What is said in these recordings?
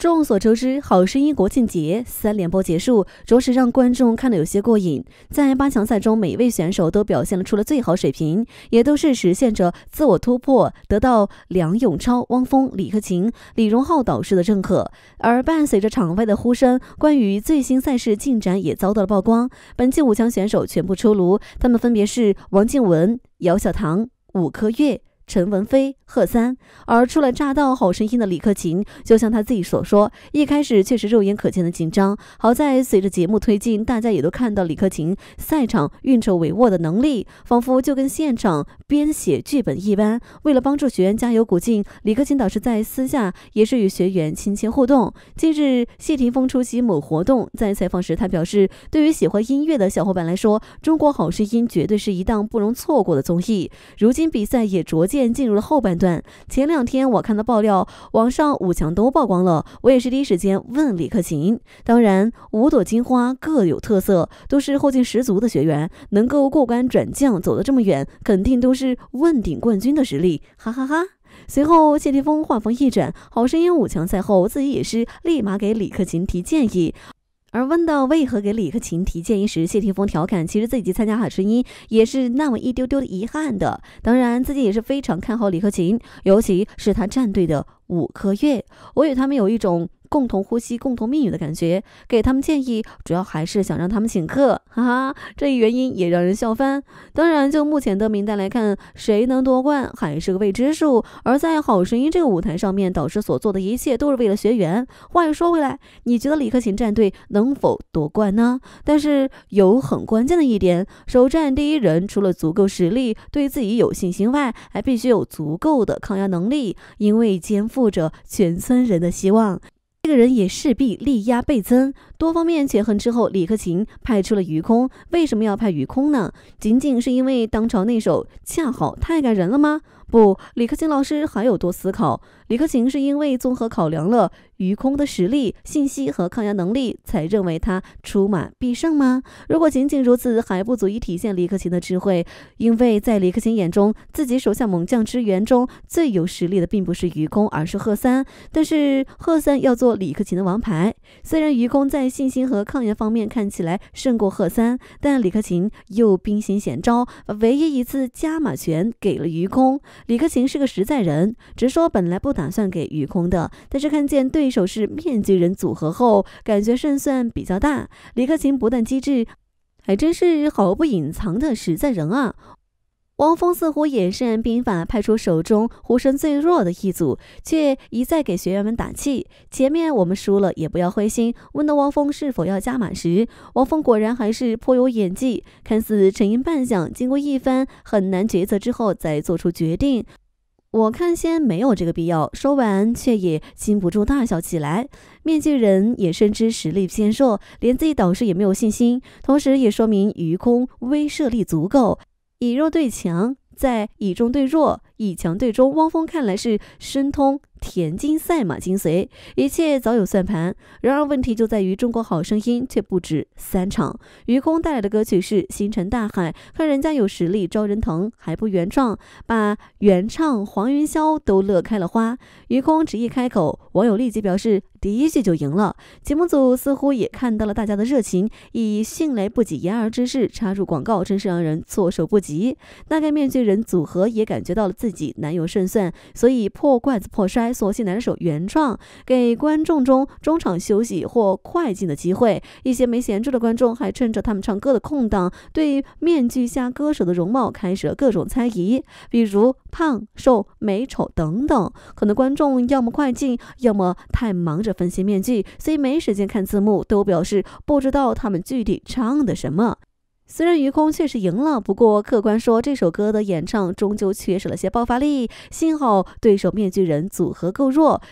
众所周知，《好声音》国庆节三连播结束，着实让观众看得有些过瘾。在八强赛中，每位选手都表现了出了最好水平，也都是实现着自我突破，得到梁永超、汪峰、李克勤、李荣浩导师的认可。而伴随着场外的呼声，关于最新赛事进展也遭到了曝光。本届五强选手全部出炉，他们分别是王靖雯、姚晓棠、伍珂玥。陈文飞、贺三，而出了乍到《好声音》的李克勤，就像他自己所说，一开始确实肉眼可见的紧张。好在随着节目推进，大家也都看到李克勤赛场运筹帷幄的能力，仿佛就跟现场编写剧本一般。为了帮助学员加油鼓劲，李克勤导师在私下也是与学员亲切互动。近日，谢霆锋出席某活动，在采访时他表示，对于喜欢音乐的小伙伴来说，《中国好声音》绝对是一档不容错过的综艺。如今比赛也逐渐。便进入了后半段。前两天我看到爆料，网上五强都曝光了，我也是第一时间问李克勤。当然，五朵金花各有特色，都是后劲十足的学员，能够过关转将，走得这么远，肯定都是问鼎冠军的实力。哈哈哈。随后，谢霆锋话锋一转，好声音五强赛后，自己也是立马给李克勤提建议。而问到为何给李克勤提建议时，谢霆锋调侃：“其实自己参加海选音也是那么一丢丢的遗憾的。当然，自己也是非常看好李克勤，尤其是他战队的五颗月，我与他们有一种。”共同呼吸、共同命运的感觉，给他们建议，主要还是想让他们请客，哈哈，这一原因也让人笑翻。当然，就目前的名单来看，谁能夺冠还是个未知数。而在《好声音》这个舞台上面，导师所做的一切都是为了学员。话又说回来，你觉得李克勤战队能否夺冠呢？但是有很关键的一点，首战第一人除了足够实力、对自己有信心外，还必须有足够的抗压能力，因为肩负着全村人的希望。这个人也势必力压倍增，多方面权衡之后，李克勤派出了余空。为什么要派余空呢？仅仅是因为当朝那首恰好太感人了吗？不，李克勤老师还有多思考。李克勤是因为综合考量了。于空的实力、信息和抗压能力，才认为他出马必胜吗？如果仅仅如此，还不足以体现李克勤的智慧，因为在李克勤眼中，自己手下猛将之援中最有实力的并不是于空，而是贺三。但是贺三要做李克勤的王牌。虽然于空在信心和抗压方面看起来胜过贺三，但李克勤又兵行险招，唯一一次加码权给了于空。李克勤是个实在人，直说本来不打算给于空的，但是看见对。对手是面具人组合后，感觉胜算比较大。李克勤不但机智，还真是毫不隐藏的实在人啊！汪峰似乎也按兵法，派出手中呼声最弱的一组，却一再给学员们打气。前面我们输了也不要灰心。问到汪峰是否要加码时，汪峰果然还是颇有演技，看似沉吟半晌，经过一番很难抉择之后再做出决定。我看先没有这个必要。说完，却也禁不住大笑起来。面具人也深知实力偏弱，连自己导师也没有信心，同时也说明愚空威慑力足够。以弱对强，在以中对弱，以强对中。汪峰看来是深通。田径赛马精髓，一切早有算盘。然而问题就在于，中国好声音却不止三场。于空带来的歌曲是《星辰大海》，看人家有实力，招人疼还不原创，把原唱黄云霄都乐开了花。于空执意开口，网友立即表示第一句就赢了。节目组似乎也看到了大家的热情，以迅雷不及掩耳之势插入广告，真是让人措手不及。大概面具人组合也感觉到了自己难有胜算，所以破罐子破摔。索性来首原创，给观众中中场休息或快进的机会。一些没闲着的观众还趁着他们唱歌的空档，对面具下歌手的容貌开始了各种猜疑，比如胖瘦、美丑等等。可能观众要么快进，要么太忙着分析面具，所以没时间看字幕，都表示不知道他们具体唱的什么。虽然于空确实赢了，不过客观说，这首歌的演唱终究缺少了些爆发力。幸好对手面具人组合够弱，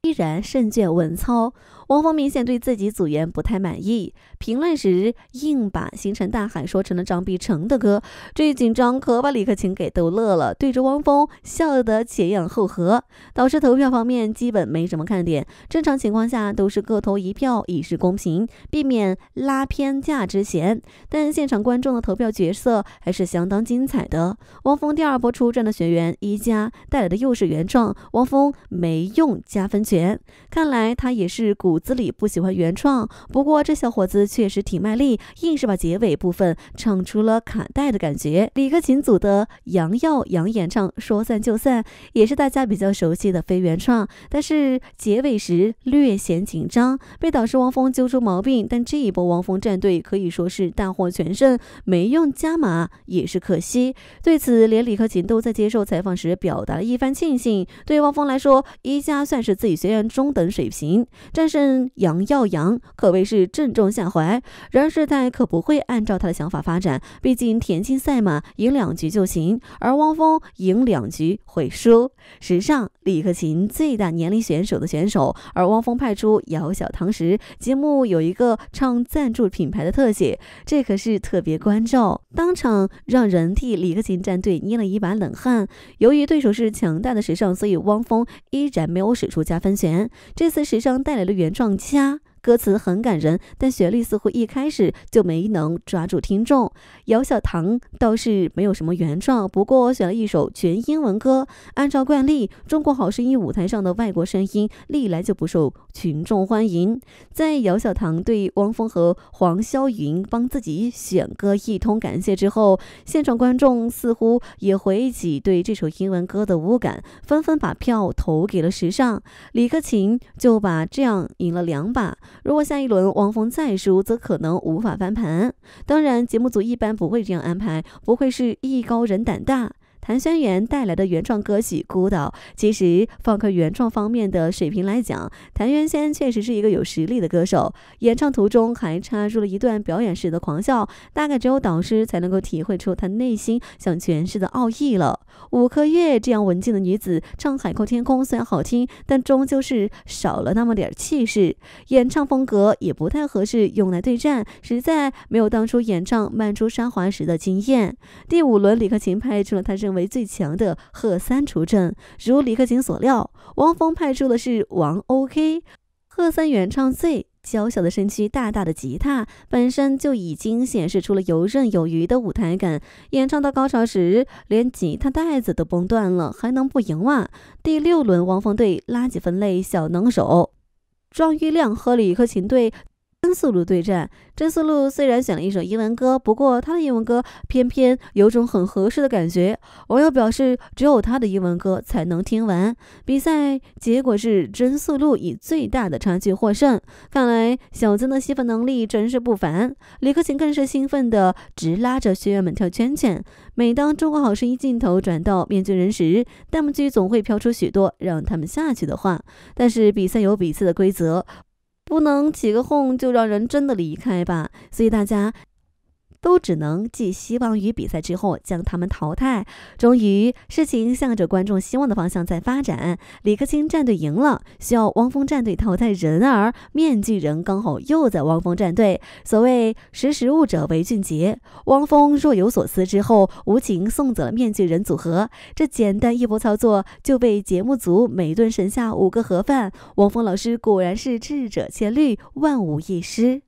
依然胜券稳操。汪峰明显对自己组员不太满意，评论时硬把《星辰大海》说成了张碧晨的歌。这一紧张可把李克勤给逗乐了，对着汪峰笑得前仰后合。导师投票方面基本没什么看点，正常情况下都是各投一票，以示公平，避免拉偏架之嫌。但现场观众的投票角色还是相当精彩的。汪峰第二波出战的学员一加带来的又是原创，汪峰没用加分权，看来他也是鼓。骨子里不喜欢原创，不过这小伙子确实挺卖力，硬是把结尾部分唱出了卡带的感觉。李克勤组的杨耀扬演唱《说散就散》也是大家比较熟悉的非原创，但是结尾时略显紧张，被导师汪峰揪出毛病。但这一波汪峰战队可以说是大获全胜，没用加码也是可惜。对此，连李克勤都在接受采访时表达了一番庆幸。对汪峰来说，一家算是自己学员中等水平，战胜。杨耀扬可谓是正中下怀，然而事态可不会按照他的想法发展。毕竟田径赛嘛，赢两局就行，而汪峰赢两局会输。时尚。李克勤最大年龄选手的选手，而汪峰派出姚晓棠时，节目有一个唱赞助品牌的特写，这可是特别关照，当场让人替李克勤战队捏了一把冷汗。由于对手是强大的时尚，所以汪峰依然没有使出加分拳。这次时尚带来了原创加。歌词很感人，但旋律似乎一开始就没能抓住听众。姚晓棠倒是没有什么原创，不过选了一首全英文歌。按照惯例，中国好声音舞台上的外国声音历来就不受群众欢迎。在姚晓棠对汪峰和黄霄云帮自己选歌一通感谢之后，现场观众似乎也回忆起对这首英文歌的无感，纷纷把票投给了时尚李克勤，就把这样赢了两把。如果下一轮王峰再输，则可能无法翻盘。当然，节目组一般不会这样安排，不会是艺高人胆大。谭轩辕带来的原创歌曲《孤岛》，其实放克原创方面的水平来讲，谭轩辕确实是一个有实力的歌手。演唱途中还插入了一段表演式的狂笑，大概只有导师才能够体会出他内心想诠释的奥义了。五颗月这样文静的女子唱《海阔天空》，虽然好听，但终究是少了那么点气势，演唱风格也不太合适用来对战，实在没有当初演唱《曼珠沙华》时的惊艳。第五轮，李克勤派出了他认为最强的贺三出阵，如李克勤所料，汪峰派出的是王 OK。贺三原唱最娇小的身躯，大大的吉他本身就已经显示出了游刃有余的舞台感。演唱到高潮时，连吉他带子都崩断了，还能不赢吗？第六轮，汪峰队垃圾分类小能手，庄玉亮和李克勤队。速露对战甄思露，虽然选了一首英文歌，不过她的英文歌偏偏有种很合适的感觉。网友表示，只有她的英文歌才能听完。比赛结果是甄思露以最大的差距获胜，看来小曾的吸粉能力真是不凡。李克勤更是兴奋地直拉着学员们跳圈圈。每当《中国好声音》镜头转到面具人时，弹幕区总会飘出许多让他们下去的话，但是比赛有比赛的规则。不能起个哄就让人真的离开吧，所以大家。都只能寄希望于比赛之后将他们淘汰。终于，事情向着观众希望的方向在发展。李克勤战队赢了，需要汪峰战队淘汰人儿面具人，刚好又在汪峰战队。所谓识时务者为俊杰，汪峰若有所思之后，无情送走了面具人组合。这简单一波操作就被节目组每顿省下五个盒饭。汪峰老师果然是智者千虑，万无一失。